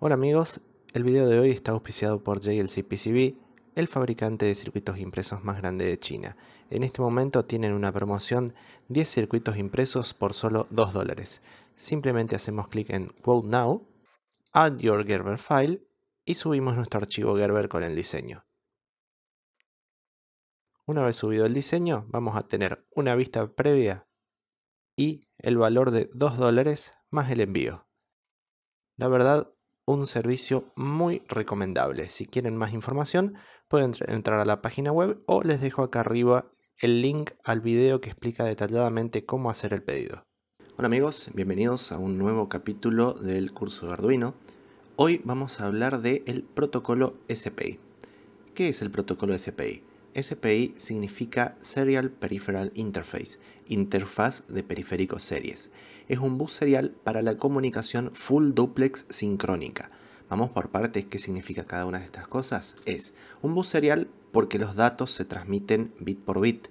Hola amigos, el video de hoy está auspiciado por JLCPCB, el fabricante de circuitos impresos más grande de China. En este momento tienen una promoción 10 circuitos impresos por solo 2 dólares. Simplemente hacemos clic en Quote Now, Add Your Gerber File y subimos nuestro archivo Gerber con el diseño. Una vez subido el diseño, vamos a tener una vista previa y el valor de 2 dólares más el envío. La verdad, un servicio muy recomendable. Si quieren más información, pueden entrar a la página web o les dejo acá arriba el link al video que explica detalladamente cómo hacer el pedido. Hola amigos, bienvenidos a un nuevo capítulo del curso de Arduino. Hoy vamos a hablar del el protocolo SPI. ¿Qué es el protocolo SPI? SPI significa Serial Peripheral Interface, interfaz de periféricos series. Es un bus serial para la comunicación full duplex sincrónica. Vamos por partes, ¿qué significa cada una de estas cosas? Es un bus serial porque los datos se transmiten bit por bit.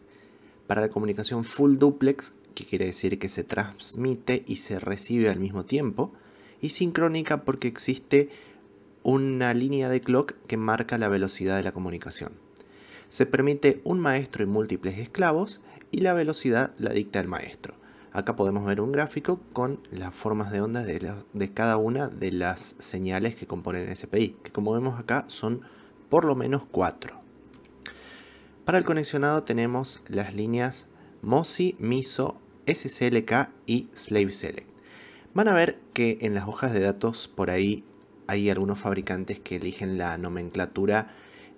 Para la comunicación full duplex, que quiere decir que se transmite y se recibe al mismo tiempo, y sincrónica porque existe una línea de clock que marca la velocidad de la comunicación se permite un maestro y múltiples esclavos y la velocidad la dicta el maestro. Acá podemos ver un gráfico con las formas de onda de, cada una de las señales que componen SPI, que como vemos acá son por lo menos cuatro. Para el conexionado tenemos las líneas MOSI, MISO, SCLK y Slave Select. Van a ver que en las hojas de datos por ahí hay algunos fabricantes que eligen la nomenclatura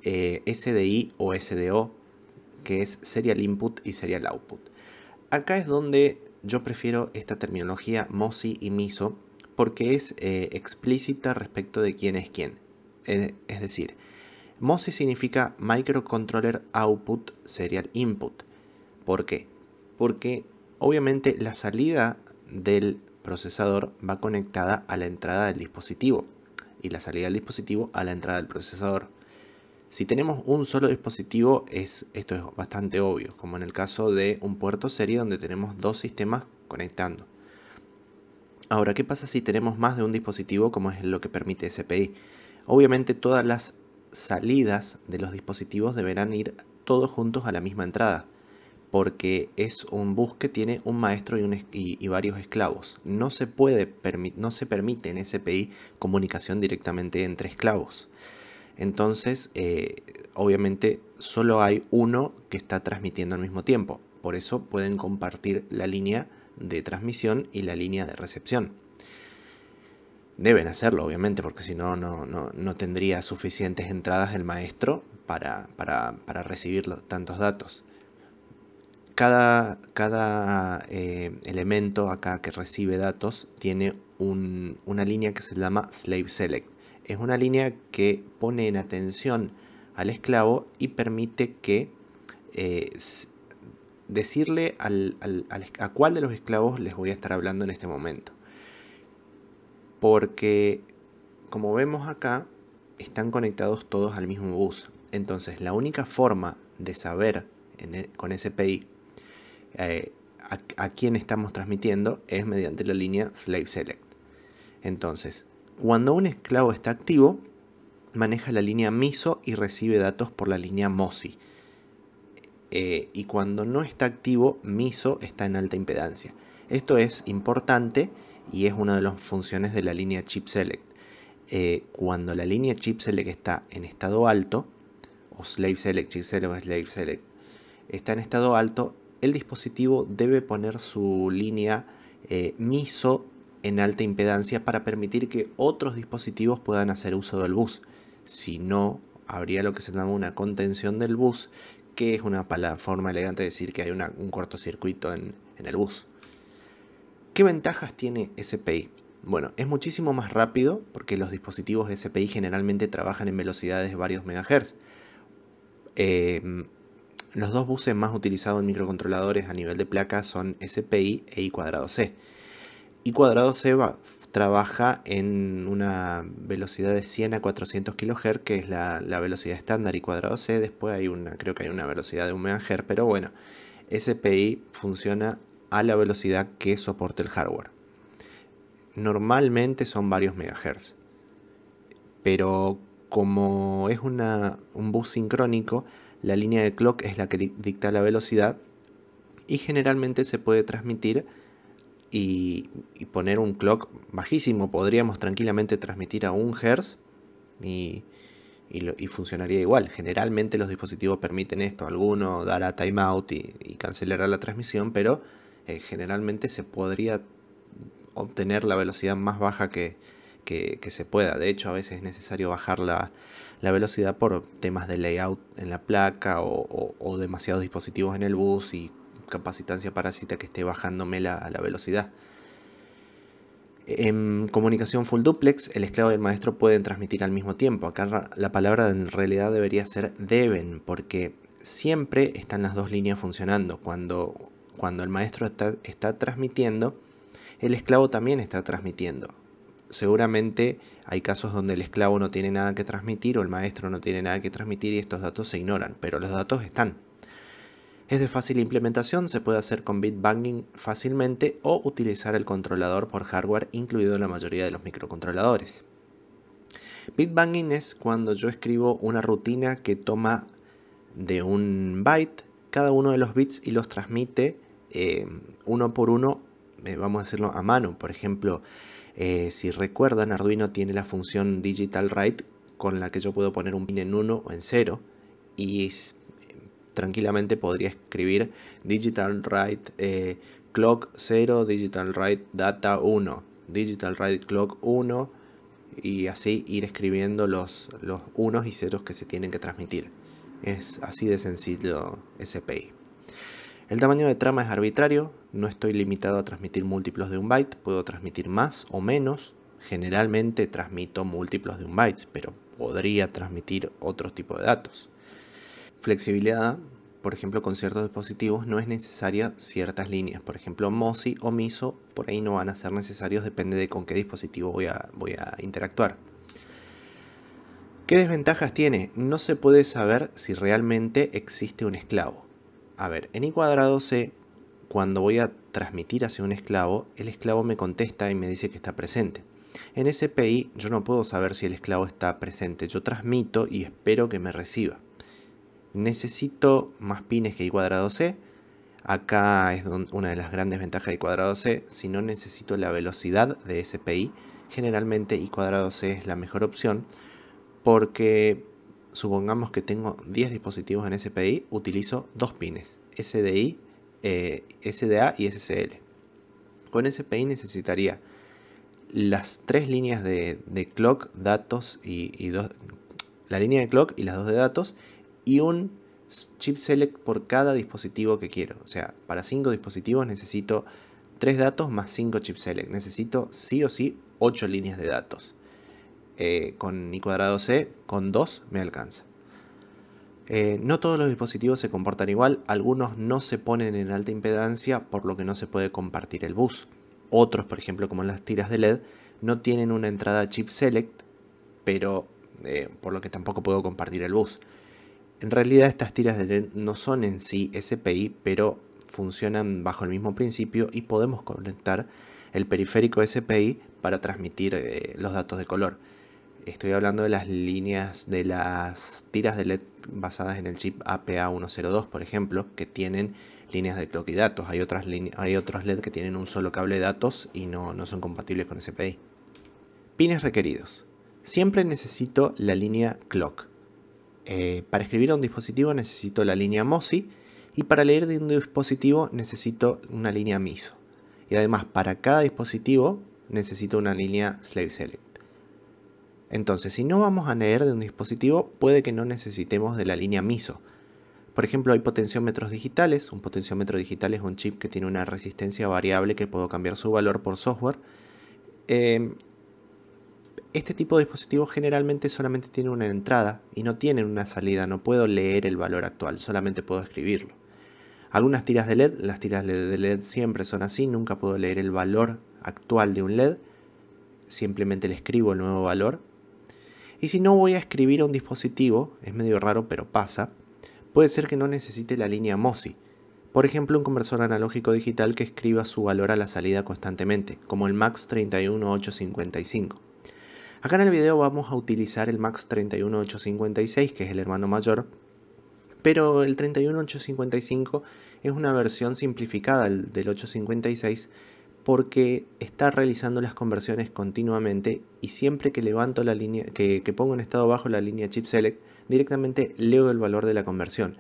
eh, SDI o SDO, que es Serial Input y Serial Output. Acá es donde yo prefiero esta terminología MOSI y MISO porque es eh, explícita respecto de quién es quién. Eh, es decir, MOSI significa Microcontroller Output Serial Input. ¿Por qué? Porque obviamente la salida del procesador va conectada a la entrada del dispositivo y la salida del dispositivo a la entrada del procesador. Si tenemos un solo dispositivo, esto es bastante obvio, como en el caso de un puerto serie donde tenemos dos sistemas conectando. Ahora, ¿qué pasa si tenemos más de un dispositivo como es lo que permite SPI? Obviamente todas las salidas de los dispositivos deberán ir todos juntos a la misma entrada, porque es un bus que tiene un maestro y, varios esclavos. No se, no se permite en SPI comunicación directamente entre esclavos. Entonces, eh, obviamente, solo hay uno que está transmitiendo al mismo tiempo. Por eso pueden compartir la línea de transmisión y la línea de recepción. Deben hacerlo, obviamente, porque si no, no, tendría suficientes entradas el maestro para, recibir tantos datos. Cada, cada eh, elemento acá que recibe datos tiene una línea que se llama slave select es una línea que pone en atención al esclavo y permite que eh, decirle a cuál de los esclavos les voy a estar hablando en este momento. Porque, como vemos acá, están conectados todos al mismo bus. Entonces, la única forma de saber e, con SPI eh, a, a quién estamos transmitiendo es mediante la línea slave select. Entonces, cuando un esclavo está activo, maneja la línea MISO y recibe datos por la línea MOSI. Eh, y cuando no está activo, MISO está en alta impedancia. Esto es importante y es una de las funciones de la línea chip select. Eh, cuando la línea chip select está en estado alto, o slave select, select o slave está en estado alto, el dispositivo debe poner su línea eh, MISO en alta impedancia para permitir que otros dispositivos puedan hacer uso del bus. Si no, habría lo que se llama una contención del bus, que es una forma elegante de decir que hay un cortocircuito en, el bus. ¿Qué ventajas tiene SPI? Bueno, es muchísimo más rápido porque los dispositivos de SPI generalmente trabajan en velocidades de varios megahertz. Em, los dos buses más utilizados en microcontroladores a nivel de placa son SPI e I 2 C y cuadrado c trabaja en una velocidad de 100 a 400 kHz, que es la, velocidad estándar, y cuadrado C, después hay una, creo que hay una velocidad de 1 MHz, pero bueno, SPI funciona a la velocidad que soporte el hardware. Normalmente son varios megahertz, pero como es un bus sincrónico, la línea de clock es la que dicta la velocidad y generalmente se puede transmitir y, poner un clock bajísimo. Podríamos tranquilamente transmitir a un Hz y, y, funcionaría igual. Generalmente los dispositivos permiten esto. Alguno dará timeout y, cancelará la transmisión, pero eh, generalmente se podría obtener la velocidad más baja que, se pueda. De hecho, a veces es necesario bajar la, velocidad por temas de layout en la placa o, o demasiados dispositivos en el bus y capacitancia parásita que esté bajándome la, la velocidad. En comunicación full duplex, el esclavo y el maestro pueden transmitir al mismo tiempo. Acá la palabra en realidad debería ser deben, porque siempre están las dos líneas funcionando. Cuando, cuando el maestro está, está transmitiendo, el esclavo también está transmitiendo. Seguramente hay casos donde el esclavo no tiene nada que transmitir o el maestro no tiene nada que transmitir y estos datos se ignoran, pero los datos están. Es de fácil implementación, se puede hacer con bitbanging fácilmente o utilizar el controlador por hardware incluido en la mayoría de los microcontroladores. Bitbanging es cuando yo escribo una rutina que toma de un byte cada uno de los bits y los transmite eh, uno por uno, eh, vamos a hacerlo a mano. Por ejemplo, eh, si recuerdan, Arduino tiene la función digital write con la que yo puedo poner un pin en 1 o en cero y tranquilamente podría escribir Digital Write eh, Clock 0, Digital Write Data 1, Digital Write Clock 1 y así ir escribiendo los, los unos y ceros que se tienen que transmitir. Es así de sencillo SPI. El tamaño de trama es arbitrario, no estoy limitado a transmitir múltiplos de un byte, puedo transmitir más o menos, generalmente transmito múltiplos de un byte, pero podría transmitir otro tipo de datos. Flexibilidad, por ejemplo, con ciertos dispositivos no es necesaria ciertas líneas. Por ejemplo, MOSI o MISO por ahí no van a ser necesarios, depende de con qué dispositivo voy a, interactuar. ¿Qué desventajas tiene? No se puede saber si realmente existe un esclavo. A ver, en I cuadrado C, cuando voy a transmitir hacia un esclavo, el esclavo me contesta y me dice que está presente. En SPI yo no puedo saber si el esclavo está presente, yo transmito y espero que me reciba necesito más pines que i 2 c. Acá es una de las grandes ventajas de i 2 c. Si no necesito la velocidad de SPI, generalmente i 2 c es la mejor opción porque supongamos que tengo 10 dispositivos en SPI, utilizo dos pines, SDI, eh, SDA y SCL. Con SPI necesitaría las tres líneas de, clock, datos y, y dos, la línea de clock y las dos de datos y un chip select por cada dispositivo que quiero. O sea, para 5 dispositivos necesito 3 datos más 5 chip select. Necesito sí o sí 8 líneas de datos. Eh, con i cuadrado c, con 2 me alcanza. Eh, no todos los dispositivos se comportan igual, algunos no se ponen en alta impedancia por lo que no se puede compartir el bus. Otros, por ejemplo, como las tiras de LED, no tienen una entrada chip select, pero eh, por lo que tampoco puedo compartir el bus. En realidad estas tiras de LED no son en sí SPI, pero funcionan bajo el mismo principio y podemos conectar el periférico SPI para transmitir eh, los datos de color. Estoy hablando de las líneas de las tiras de LED basadas en el chip APA102, por ejemplo, que tienen líneas de clock y datos. Hay, otras hay otros LED que tienen un solo cable de datos y no, no son compatibles con SPI. Pines requeridos. Siempre necesito la línea clock eh, para escribir a un dispositivo necesito la línea MOSI y para leer de un dispositivo necesito una línea MISO. Y además para cada dispositivo necesito una línea slave select. Entonces, si no vamos a leer de un dispositivo, puede que no necesitemos de la línea MISO. Por ejemplo, hay potenciómetros digitales. Un potenciómetro digital es un chip que tiene una resistencia variable que puedo cambiar su valor por software. Eh, este tipo de dispositivos generalmente solamente tiene una entrada y no tienen una salida, no puedo leer el valor actual, solamente puedo escribirlo. Algunas tiras de LED, las tiras de LED siempre son así, nunca puedo leer el valor actual de un LED, simplemente le escribo el nuevo valor. Y si no voy a escribir a un dispositivo, es medio raro pero pasa, puede ser que no necesite la línea MOSI. Por ejemplo, un conversor analógico digital que escriba su valor a la salida constantemente, como el MAX 31855. Acá en el video vamos a utilizar el Max 31856, que es el hermano mayor, pero el 31855 es una versión simplificada del 856 porque está realizando las conversiones continuamente y siempre que levanto la línea, que pongo en estado bajo la línea chip select, directamente leo el valor de la conversión.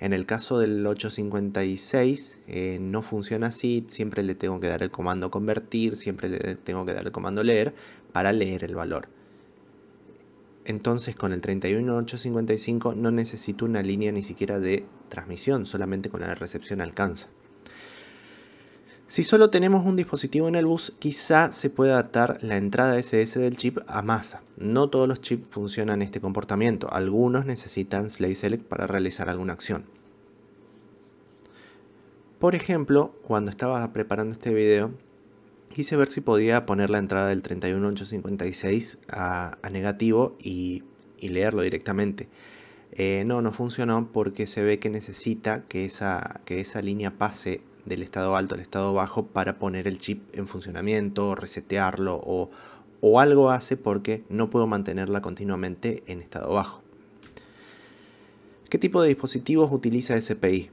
En el caso del 856 eh, no funciona así, siempre le tengo que dar el comando convertir, siempre le tengo que dar el comando leer para leer el valor. Entonces con el 31855 no necesito una línea ni siquiera de transmisión, solamente con la recepción alcanza. Si solo tenemos un dispositivo en el bus, quizá se pueda adaptar la entrada SS del chip a masa. No todos los chips funcionan este comportamiento, algunos necesitan Slave Select para realizar alguna acción. Por ejemplo, cuando estaba preparando este video, quise ver si podía poner la entrada del 31856 a, a negativo y, leerlo directamente. Eh, no, no funcionó porque se ve que necesita que esa, que esa línea pase del estado alto al estado bajo para poner el chip en funcionamiento, resetearlo o, algo hace porque no puedo mantenerla continuamente en estado bajo. ¿Qué tipo de dispositivos utiliza SPI?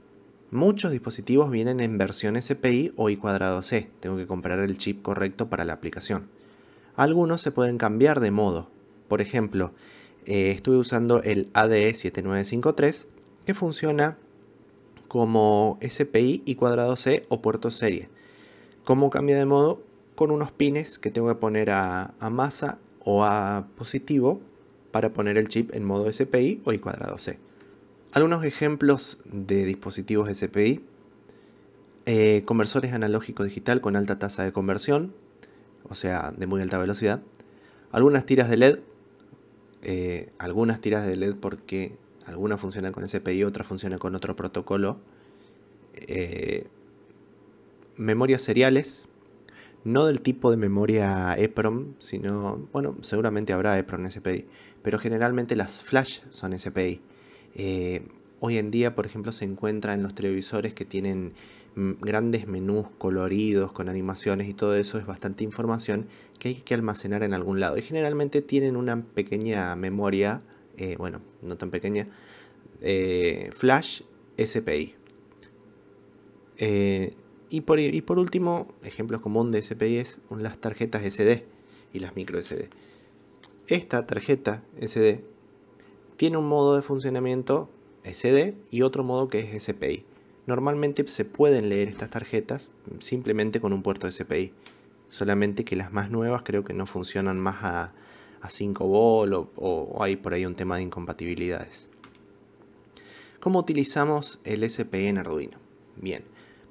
Muchos dispositivos vienen en versión SPI o I2C, tengo que comprar el chip correcto para la aplicación. Algunos se pueden cambiar de modo. Por ejemplo, estoy eh, estuve usando el ADE7953 que funciona como SPI y cuadrado C o puerto serie. ¿Cómo cambia de modo? Con unos pines que tengo que poner a, masa o a positivo para poner el chip en modo SPI o y cuadrado C. Algunos ejemplos de dispositivos SPI. Eh, conversores analógico digital con alta tasa de conversión, o sea, de muy alta velocidad. Algunas tiras de LED, eh, algunas tiras de LED porque algunas funcionan con SPI, otras funcionan con otro protocolo. Eh, memorias seriales, no del tipo de memoria EPROM, sino, bueno, seguramente habrá e en SPI, pero generalmente las flash son SPI. Eh, hoy en día, por ejemplo, se encuentra en los televisores que tienen mm, grandes menús coloridos con animaciones y todo eso es bastante información que hay que almacenar en algún lado y generalmente tienen una pequeña memoria eh, bueno, no tan pequeña, eh, Flash SPI. Eh, y, por, y, por, último, ejemplos comunes de SPI es las tarjetas SD y las micro SD. Esta tarjeta SD tiene un modo de funcionamiento SD y otro modo que es SPI. Normalmente se pueden leer estas tarjetas simplemente con un puerto SPI, solamente que las más nuevas creo que no funcionan más a, a 5 vol o, hay por ahí un tema de incompatibilidades. ¿Cómo utilizamos el SPI en Arduino? Bien,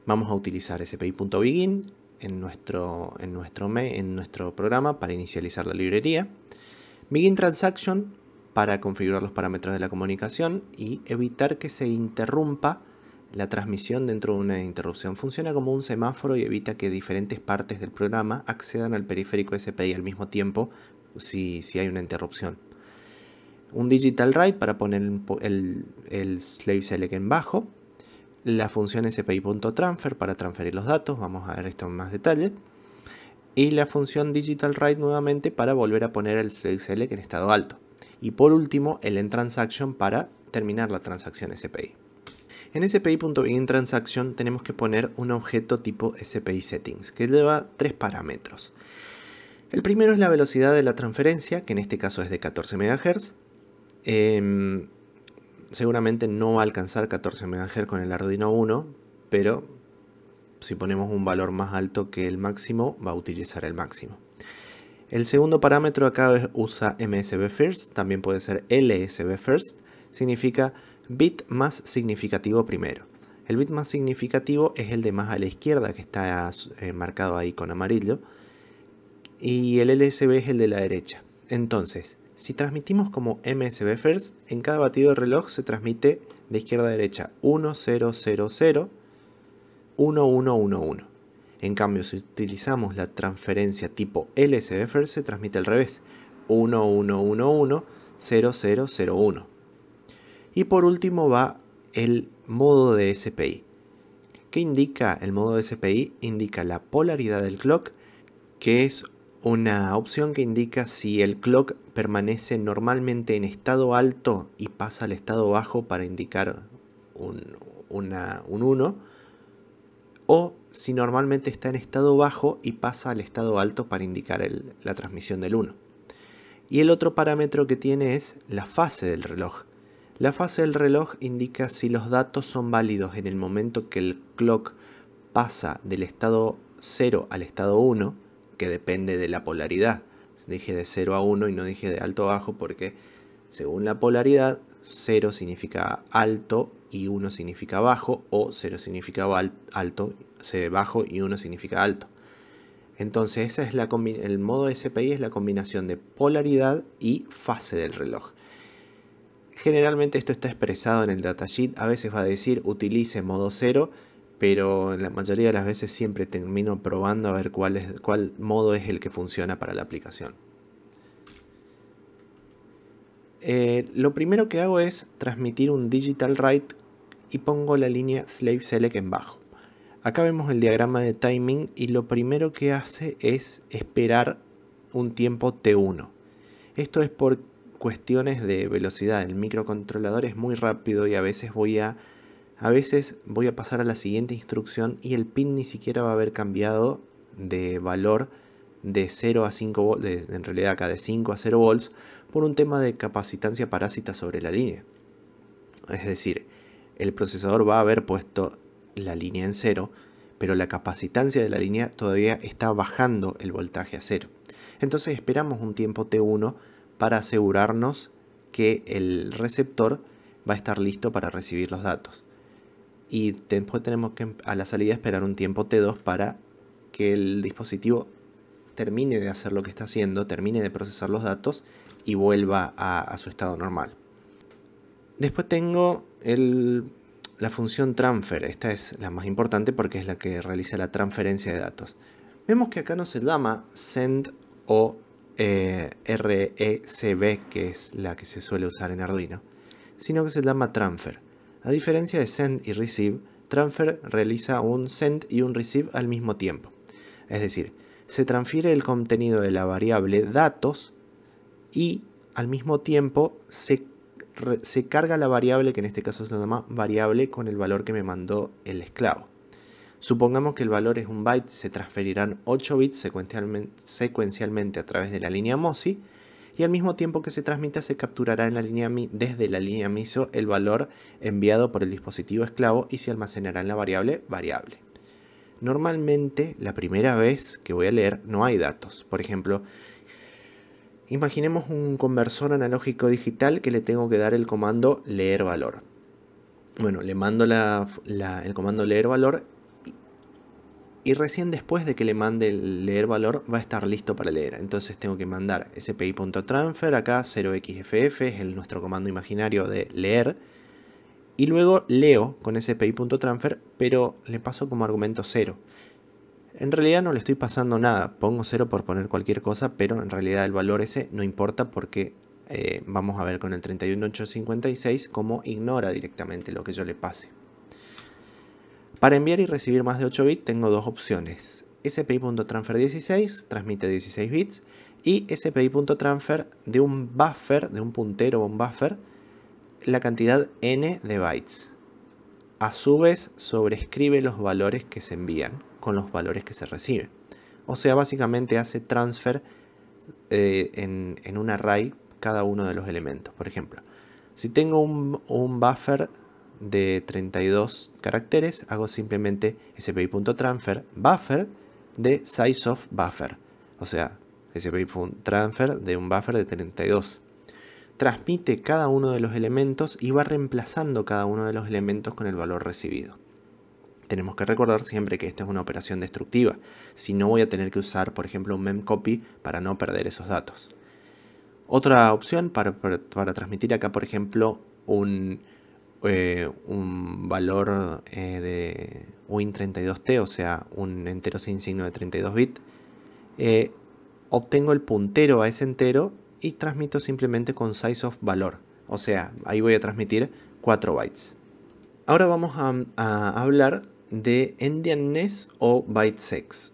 vamos a utilizar spi.begin en nuestro, en, nuestro en nuestro programa para inicializar la librería. Begin Transaction para configurar los parámetros de la comunicación y evitar que se interrumpa la transmisión dentro de una interrupción. Funciona como un semáforo y evita que diferentes partes del programa accedan al periférico SPI al mismo tiempo si, si hay una interrupción. Un digital write para poner el, el slave select en bajo. La función spi.transfer para transferir los datos. Vamos a ver esto en más detalle. Y la función digital write nuevamente para volver a poner el slave select en estado alto. Y por último, el transaction para terminar la transacción SPI. En SPI.BeginTransaction tenemos que poner un objeto tipo SPI Settings, que lleva tres parámetros. El primero es la velocidad de la transferencia, que en este caso es de 14 MHz. Em, seguramente no va a alcanzar 14 MHz con el Arduino 1, pero si ponemos un valor más alto que el máximo, va a utilizar el máximo. El segundo parámetro acá usa MSB First, también puede ser LSB First, significa bit más significativo primero. El bit más significativo es el de más a la izquierda que está eh, marcado ahí con amarillo y el LSB es el de la derecha. Entonces, si transmitimos como MSB first, en cada batido de reloj se transmite de izquierda a derecha 1000 0, 1, En cambio, si utilizamos la transferencia tipo LSB first, se transmite al revés 1, 0001. 1. Y por último va el modo de SPI. ¿Qué indica el modo de SPI? Indica la polaridad del clock, que es una opción que indica si el clock permanece normalmente en estado alto y pasa al estado bajo para indicar un, 1, o si normalmente está en estado bajo y pasa al estado alto para indicar la transmisión del 1. Y el otro parámetro que tiene es la fase del reloj. La fase del reloj indica si los datos son válidos en el momento que el clock pasa del estado 0 al estado 1 que depende de la polaridad. Dije de 0 a 1 y no dije de alto a bajo porque según la polaridad 0 significa alto y 1 significa bajo o 0 significa alto, bajo y 1 significa alto. Entonces esa es la el modo SPI es la combinación de polaridad y fase del reloj. Generalmente esto está expresado en el datasheet, a veces va a decir utilice modo 0 pero en la mayoría de las veces siempre termino probando a ver cuál, es, cuál modo es el que funciona para la aplicación. Eh, lo primero que hago es transmitir un digital write y pongo la línea slave select en bajo. Acá vemos el diagrama de timing y lo primero que hace es esperar un tiempo T1. Esto es por cuestiones de velocidad. El microcontrolador es muy rápido y a veces voy a a veces voy a pasar a la siguiente instrucción y el pin ni siquiera va a haber cambiado de valor de 0 a 5 volts, en realidad acá de 5 a 0 volts, por un tema de capacitancia parásita sobre la línea. Es decir, el procesador va a haber puesto la línea en 0, pero la capacitancia de la línea todavía está bajando el voltaje a 0. Entonces esperamos un tiempo T1 para asegurarnos que el receptor va a estar listo para recibir los datos y después tenemos que em, a la salida esperar un tiempo T2 para que el dispositivo termine de hacer lo que está haciendo, termine de procesar los datos y vuelva a, su estado normal. Después tengo la función transfer, esta es la más importante porque es la que realiza la transferencia de datos. Vemos que acá no se llama send o eh, RECB, que es la que se suele usar en Arduino, sino que se llama transfer. A diferencia de send y receive, transfer realiza un send y un receive al mismo tiempo. Es decir, se transfiere el contenido de la variable datos y al mismo tiempo se, carga la variable que en este caso se llama variable con el valor que me mandó el esclavo. Supongamos que el valor es un byte, se transferirán 8 bits secuencialmente, secuencialmente a través de la línea MOSI y al mismo tiempo que se transmita se capturará desde la línea MISO el valor enviado por el dispositivo esclavo y se almacenará en la variable variable. Normalmente, la primera vez que voy a leer no hay datos. Por ejemplo, imaginemos un conversor analógico digital que le tengo que dar el comando leer valor. Bueno, le mando el comando leer valor y recién después de que le mande el leer valor va a estar listo para leer. Entonces tengo que mandar spi.transfer, acá 0xff es nuestro comando imaginario de leer. Y luego leo con spi.transfer, pero le paso como argumento 0. En realidad no le estoy pasando nada, pongo 0 por poner cualquier cosa, pero en realidad el valor ese no importa porque eh, vamos a ver con el 31856 cómo ignora directamente lo que yo le pase. Para enviar y recibir más de 8 bits tengo dos opciones. SPI.transfer16 transmite 16 bits y SPI.transfer de un buffer, de un puntero o un buffer, la cantidad n de bytes. A su vez, sobrescribe los valores que se envían con los valores que se reciben. O sea, básicamente hace transfer eh, en, un array cada uno de los elementos. Por ejemplo, si tengo un, un buffer de 32 caracteres, hago simplemente spi.transfer buffer de size of buffer, o sea, spi.transfer de un buffer de 32. Transmite cada uno de los elementos y va reemplazando cada uno de los elementos con el valor recibido. Tenemos que recordar siempre que esta es una operación destructiva, si no voy a tener que usar, por ejemplo, un memcopy para no perder esos datos. Otra opción para transmitir acá, por ejemplo, un eh, un valor eh, de Win32T, o sea, un entero sin signo de 32 bits, eh, obtengo el puntero a ese entero y transmito simplemente con size of valor. O sea, ahí voy a transmitir 4 bytes. Ahora vamos a, hablar de endianness o byte sex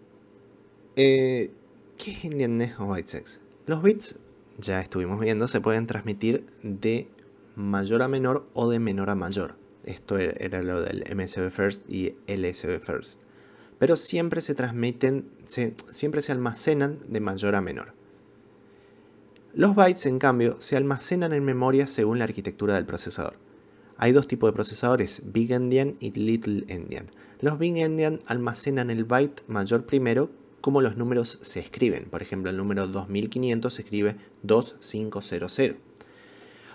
¿Qué es endianness o byte sex Los bits, ya estuvimos viendo, se pueden transmitir de mayor a menor o de menor a mayor. Esto e-, era lo del MSB First y LSB First. Pero siempre se transmiten, siempre se almacenan de mayor a menor. Los bytes, en cambio, se almacenan en memoria según la arquitectura del procesador. Hay dos tipos de procesadores, Big Endian y Little Endian. Los Big Endian almacenan el byte mayor primero como los números se escriben. Por ejemplo, el número 2500 se escribe 2500.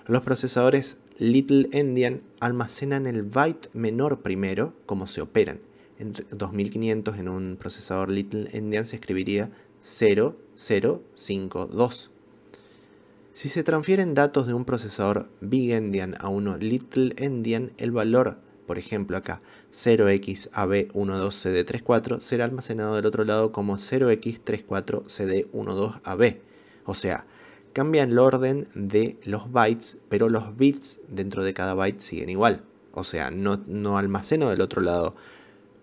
Los procesadores Little Endian almacenan el byte menor primero, como se operan. En 2500 en un procesador Little Endian se escribiría 0052. Si se transfieren datos de un procesador Big Endian a uno Little Endian, el valor, por ejemplo acá, 0xAB12CD34 será almacenado del otro lado como 0x34CD12AB. O sea, Cambia el orden de los bytes, pero los bits dentro de cada byte siguen igual. O sea, no, almaceno del otro lado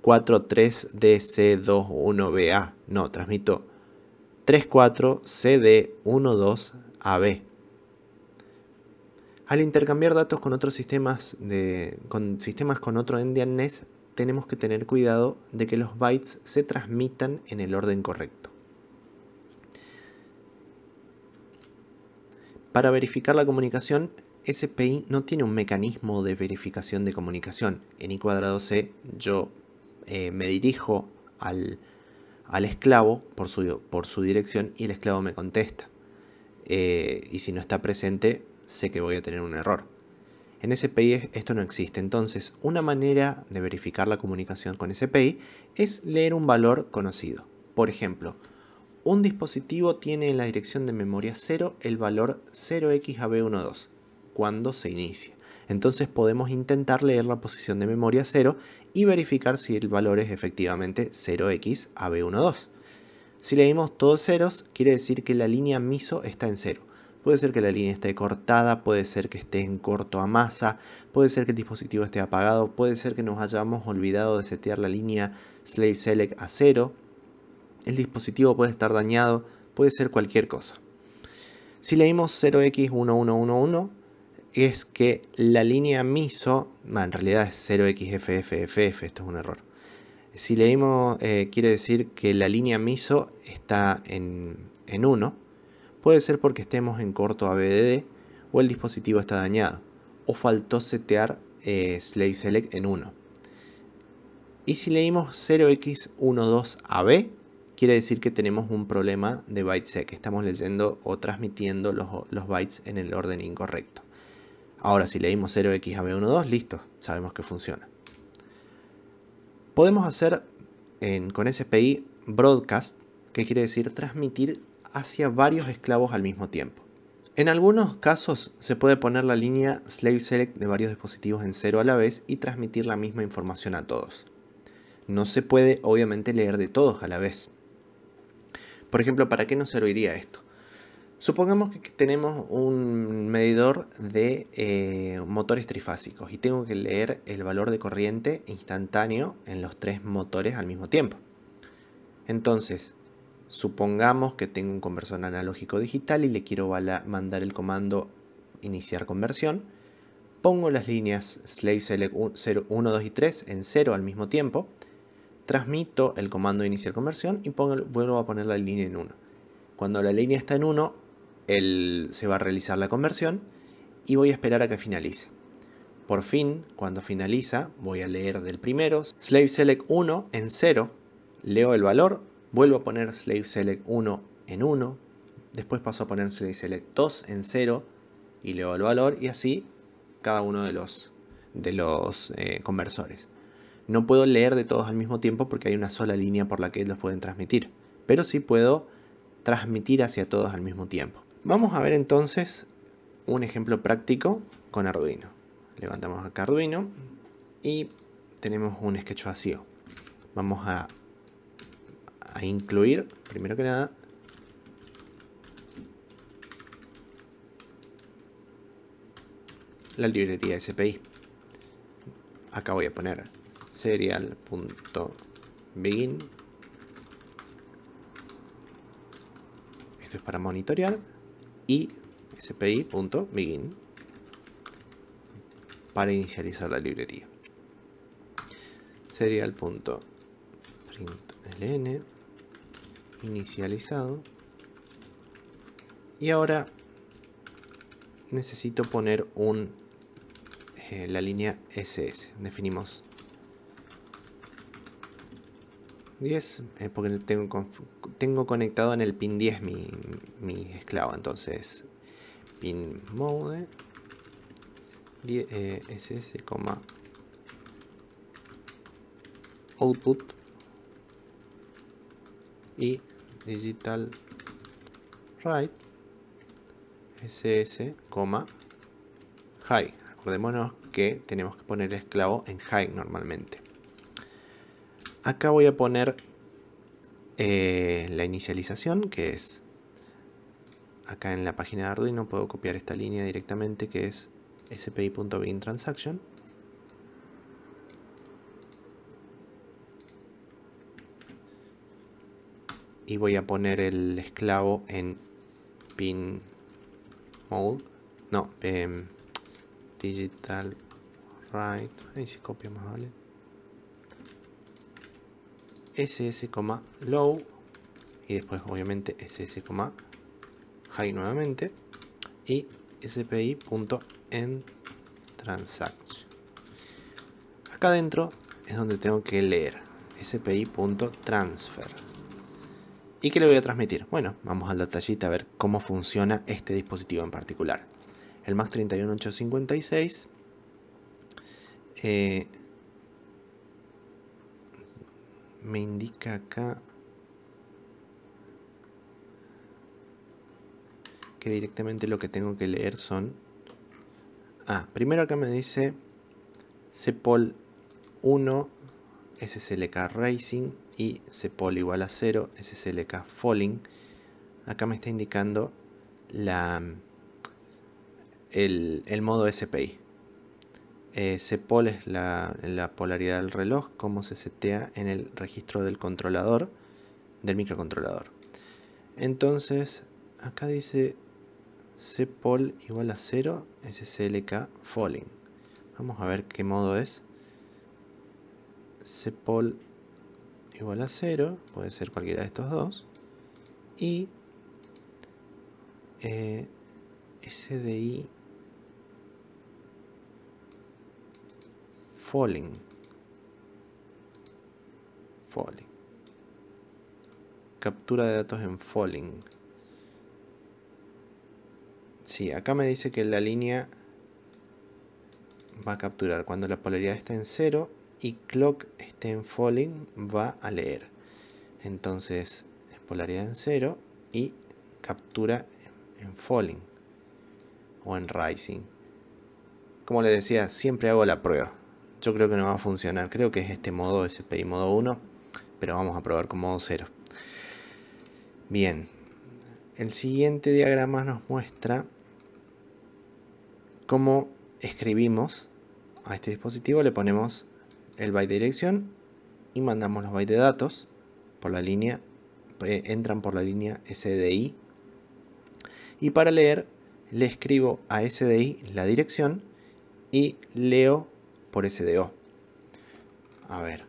43DC21BA. No, transmito 34CD12AB. Al intercambiar datos con otros sistemas, de, con sistemas con otro endian tenemos que tener cuidado de que los bytes se transmitan en el orden correcto. Para verificar la comunicación, SPI no tiene un mecanismo de verificación de comunicación. En I cuadrado C yo eh, me dirijo al, esclavo por su, por su, dirección y el esclavo me contesta. Eh, y si no está presente, sé que voy a tener un error. En SPI esto no existe, entonces una manera de verificar la comunicación con SPI es leer un valor conocido. Por ejemplo, un dispositivo tiene en la dirección de memoria 0 el valor 0xAB12 cuando se inicia. Entonces podemos intentar leer la posición de memoria 0 y verificar si el valor es efectivamente 0xAB12. Si leímos todos ceros, quiere decir que la línea MISO está en 0. Puede ser que la línea esté cortada, puede ser que esté en corto a masa, puede ser que el dispositivo esté apagado, puede ser que nos hayamos olvidado de setear la línea slave select a 0, el dispositivo puede estar dañado, puede ser cualquier cosa. Si leímos 0x1111 es que la línea MISO, en realidad es 0xFFFF, esto es un error. Si leímos eh, quiere decir que la línea MISO está en, 1, puede ser porque estemos en corto abdd o el dispositivo está dañado o faltó setear eh, slave select en 1. Y si leímos 0x12AB quiere decir que tenemos un problema de bytes que Estamos leyendo o transmitiendo los, bytes en el orden incorrecto. Ahora, si leímos 0x 12 listo, sabemos que funciona. Podemos hacer con SPI broadcast, que quiere decir transmitir hacia varios esclavos al mismo tiempo. En algunos casos se puede poner la línea slave select de varios dispositivos en cero a la vez y transmitir la misma información a todos. No se puede obviamente leer de todos a la vez. Por ejemplo, ¿para qué nos serviría esto? Supongamos que tenemos un medidor de eh, motores trifásicos y tengo que leer el valor de corriente instantáneo en los tres motores al mismo tiempo. Entonces, supongamos que tengo un conversor analógico digital y le quiero mandar el comando iniciar conversión. Pongo las líneas slave select 0, 1, 2 y 3 en 0 al mismo tiempo transmito el comando de iniciar conversión y vuelvo a poner la línea en 1. Cuando la línea está en 1, se va a realizar la conversión y voy a esperar a que finalice. Por fin, cuando finaliza, voy a leer del primero, slave select 1 en 0, leo el valor, vuelvo a poner slave select 1 en 1, después paso a poner slave select 2 en 0 y leo el valor y así cada uno de los, de los eh, conversores. No puedo leer de todos al mismo tiempo porque hay una sola línea por la que los pueden transmitir, pero sí puedo transmitir hacia todos al mismo tiempo. Vamos a ver entonces un ejemplo práctico con Arduino. Levantamos acá Arduino y tenemos un sketch vacío. Vamos a, a incluir, primero que nada, la librería SPI. Acá voy a poner serial.begin. Esto es para monitorear. Y spi.begin para inicializar la librería. Serial.println inicializado. Y ahora necesito poner un, eh, la línea SS. Definimos 10, eh, porque tengo, tengo conectado en el pin 10 mi, esclavo, entonces pin mode 10, eh, ss, output y digital write ss, high. Acordémonos que tenemos que poner el esclavo en high normalmente. Acá voy a poner eh, la inicialización, que es... Acá en la página de Arduino puedo copiar esta línea directamente, que es spi.bin.transaction. Y voy a poner el esclavo en pin No, eh, digital write. Ahí sí copia más, ¿vale? ss, low y después obviamente ss, high nuevamente y spi.endTransaction. Acá adentro es donde tengo que leer spi.transfer. ¿Y qué le voy a transmitir? Bueno, vamos al detallito a ver cómo funciona este dispositivo en particular. El MAX 31856 me indica acá que directamente lo que tengo que leer son... Ah, primero acá me dice sepol 1 SSLK Racing y sepol igual a 0 SSLK Falling. Acá me está indicando la, el, el modo SPI eh, es la, polaridad del reloj, como se setea en el registro del controlador, del microcontrolador. Entonces, acá dice cpol igual a 0, SSLK Falling. Vamos a ver qué modo es. cpol igual a 0, puede ser cualquiera de estos dos. Y eh, SDI falling. Falling. Captura de datos en falling. Sí, acá me dice que la línea va a capturar. Cuando la polaridad esté en cero y clock esté en falling, va a leer. Entonces, es polaridad en cero y captura en falling o en rising. Como les decía, siempre hago la prueba yo creo que no va a funcionar. Creo que es este modo SPI modo 1, pero vamos a probar con modo 0. Bien, el siguiente diagrama nos muestra cómo escribimos a este dispositivo, le ponemos el byte de dirección y mandamos los bytes de datos por la línea, eh, entran por la línea SDI. Y para leer, le escribo a SDI la dirección y leo por SDO. A ver,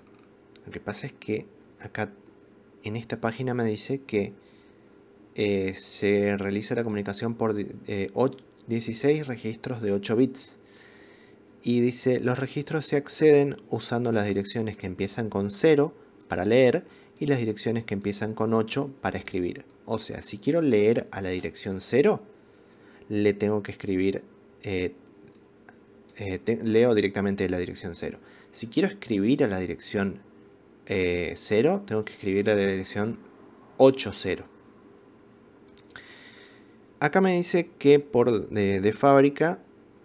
lo que pasa es que acá en esta página me dice que eh, se realiza la comunicación por 16 eh, registros de 8 bits. Y dice, los registros se acceden usando las direcciones que empiezan con 0 para leer y las direcciones que empiezan con 8 para escribir. O sea, si quiero leer a la dirección 0, le tengo que escribir eh, eh, leo directamente la dirección 0. Si quiero escribir a la dirección 0, eh, tengo que escribir a la dirección 80. Acá me dice que por de, fábrica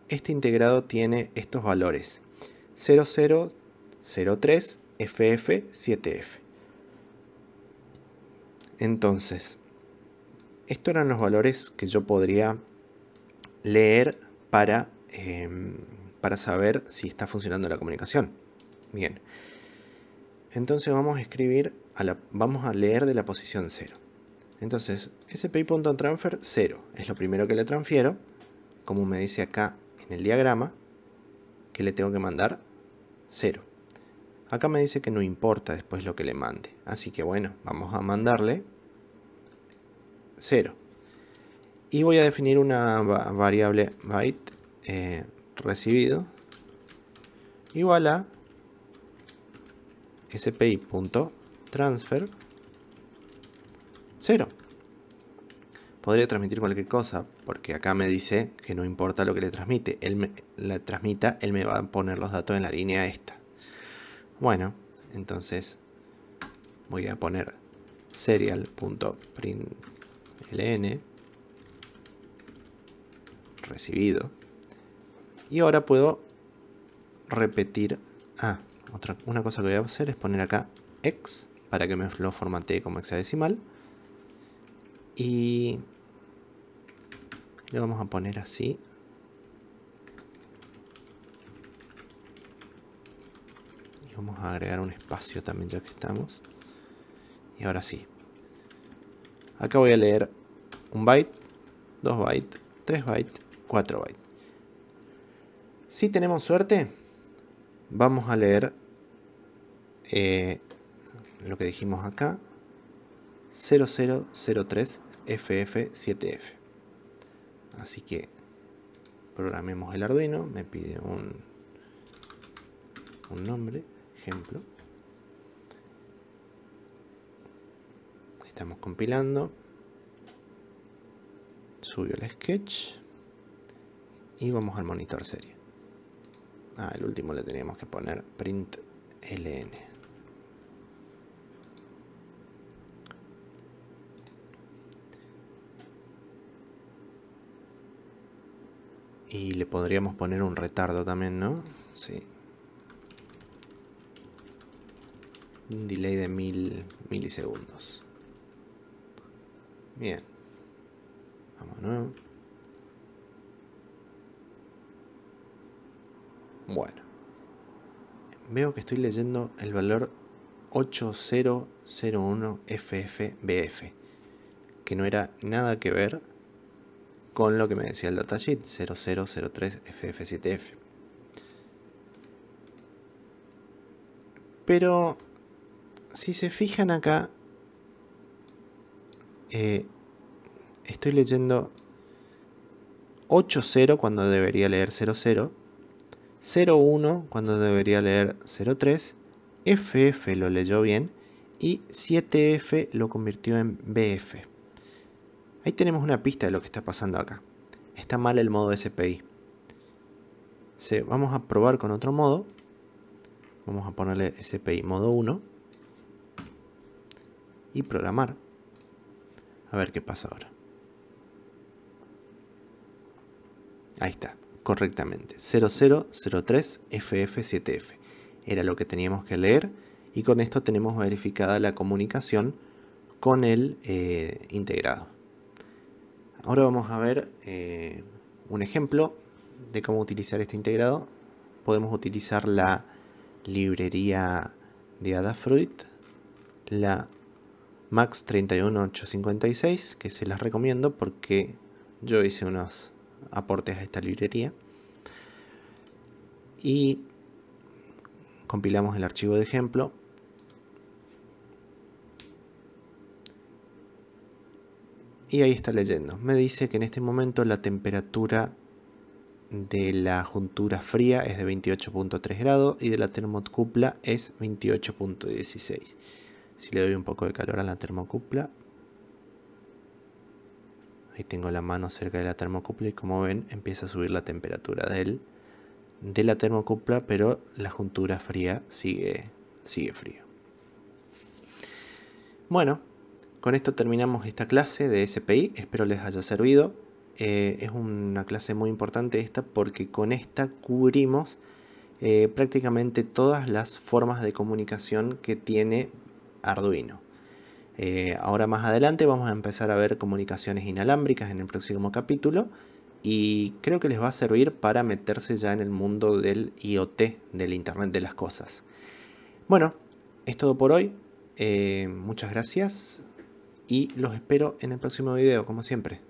este integrado tiene estos valores. 0003 FF7F. Entonces, estos eran los valores que yo podría leer para em, para saber si está funcionando la comunicación. Bien. Entonces vamos a escribir, a la, vamos a leer de la posición 0. Entonces, SPI.transfer 0 es lo primero que le transfiero, como me dice acá en el diagrama, que le tengo que mandar 0. Acá me dice que no importa después lo que le mande. Así que bueno, vamos a mandarle 0. Y voy a definir una variable byte eh, recibido igual a spi.transfer 0. Podría transmitir cualquier cosa, porque acá me dice que no importa lo que le transmite. Él me, la transmita, él me va a poner los datos en la línea esta. Bueno, entonces voy a poner serial.println recibido y ahora puedo repetir. Ah, otra, una cosa que voy a hacer es poner acá x para que me lo formatee como hexadecimal. Y le vamos a poner así. Y vamos a agregar un espacio también ya que estamos. Y ahora sí. Acá voy a leer un byte, dos bytes, tres bytes, cuatro bytes. Si tenemos suerte, vamos a leer eh, lo que dijimos acá, 0003FF7F. Así que programemos el Arduino, me pide un, un nombre, ejemplo. Estamos compilando. Subió el sketch y vamos al monitor serie. Ah, el último le teníamos que poner print ln. Y le podríamos poner un retardo también, ¿no? Sí. Un delay de mil milisegundos. Bien. Vamos, ¿no? Bueno. Veo que estoy leyendo el valor 8001FFBF, que no era nada que ver con lo que me decía el datasheet 0003FF7F. Pero si se fijan acá, eh, estoy leyendo 80 cuando debería leer 00 01 cuando debería leer 03, FF lo leyó bien y 7F lo convirtió en BF. Ahí tenemos una pista de lo que está pasando acá. Está mal el modo SPI. vamos a probar con otro modo. Vamos a ponerle SPI modo 1. Y programar. A ver qué pasa ahora. Ahí está correctamente. 0003FF7F. Era lo que teníamos que leer y con esto tenemos verificada la comunicación con el eh, integrado. Ahora vamos a ver eh, un ejemplo de cómo utilizar este integrado. Podemos utilizar la librería de Adafruit, la Max 31856, que se las recomiendo porque yo hice unos aportes a esta librería. Y compilamos el archivo de ejemplo. Y ahí está leyendo. Me dice que en este momento la temperatura de la juntura fría es de 28.3 grados y de la termocupla es 28.16. Si le doy un poco de calor a la termocupla, Ahí tengo la mano cerca de la termocupla y como ven empieza a subir la temperatura del, de la termocupla, pero la juntura fría sigue, sigue fría. Bueno, con esto terminamos esta clase de SPI, espero les haya servido. Eh, es una clase muy importante esta porque con esta cubrimos eh, prácticamente todas las formas de comunicación que tiene Arduino. Eh, ahora más adelante vamos a empezar a ver comunicaciones inalámbricas en el próximo capítulo y creo que les va a servir para meterse ya en el mundo del IoT, del Internet de las Cosas. Bueno, es todo por hoy. Eh, muchas gracias y los espero en el próximo video, como siempre.